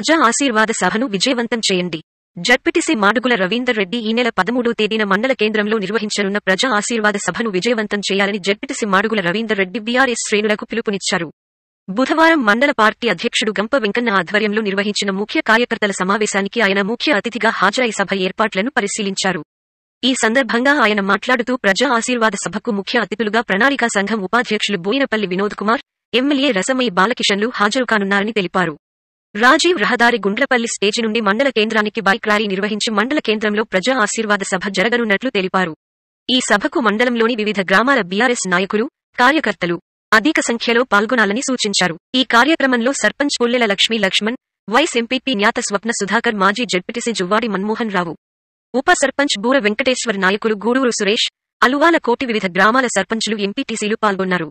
ప్రజా ఆశీర్వాద సభను విజయవంతం చేయండి జడ్పిటిసి మాడుగుల రవీందర్ రెడ్డి ఈ నెల పదమూడో తేదీన మండల కేంద్రంలో నిర్వహించనున్న ప్రజా ఆశీర్వాద సభను విజయవంతం చేయాలని జడ్పిటిసి మాడుగుల రవీందర్ రెడ్డి బీఆర్ఎస్ శ్రేణులకు పిలుపునిచ్చారు బుధవారం మండల పార్టీ అధ్యక్షుడు గంప వెంకన్న ఆధ్వర్యంలో నిర్వహించిన ముఖ్య కార్యకర్తల సమావేశానికి ఆయన ముఖ్య అతిథిగా హాజరై సభ ఏర్పాట్లను పరిశీలించారు ఈ సందర్భంగా ఆయన మాట్లాడుతూ ప్రజా ఆశీర్వాద సభకు ముఖ్య అతిథులుగా ప్రణాళికా సంఘం ఉపాధ్యక్షులు బోయినపల్లి వినోద్ కుమార్ ఎమ్మెల్యే రసమయ్య బాలకిషన్లు హాజరు కానున్నారని తెలిపారు రాజీవ్ రహదారి గుండ్లపల్లి స్టేజి నుండి మండల కేంద్రానికి బైక్ ర్యాలీ నిర్వహించి మండల కేంద్రంలో ప్రజా ఆశీర్వాద సభ జరగనున్నట్లు తెలిపారు ఈ సభకు మండలంలోని వివిధ గ్రామాల బీఆర్ఎస్ నాయకులు కార్యకర్తలు అధిక సంఖ్యలో పాల్గొనాలని సూచించారు ఈ కార్యక్రమంలో సర్పంచ్ పుల్లెల లక్ష్మీ లక్ష్మణ్ వైస్ ఎంపీపీ న్యాత స్వప్న సుధాకర్ మాజీ జడ్పిటిసి జువ్వాడి మన్మోహన్ రావు ఉప సర్పంచ్ బూర వెంకటేశ్వర్ నాయకులు గూడూరు సురేష్ అలువాల కోటి వివిధ గ్రామాల సర్పంచ్లు ఎంపీటీసీలు పాల్గొన్నారు